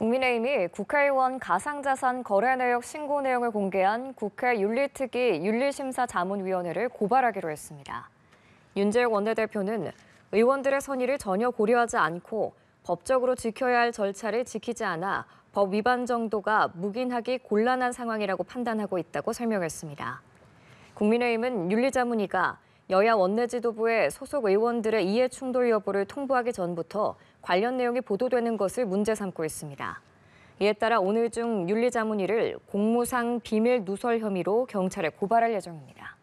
국민의힘이 국회의원 가상자산 거래 내역 신고 내용을 공개한 국회 윤리특위 윤리심사자문위원회를 고발하기로 했습니다. 윤재욱 원내대표는 의원들의 선의를 전혀 고려하지 않고 법적으로 지켜야 할 절차를 지키지 않아 법 위반 정도가 묵인하기 곤란한 상황이라고 판단하고 있다고 설명했습니다. 국민의힘은 윤리자문위가 여야 원내지도부에 소속 의원들의 이해 충돌 여부를 통보하기 전부터 관련 내용이 보도되는 것을 문제 삼고 있습니다. 이에 따라 오늘 중 윤리자문위를 공무상 비밀 누설 혐의로 경찰에 고발할 예정입니다.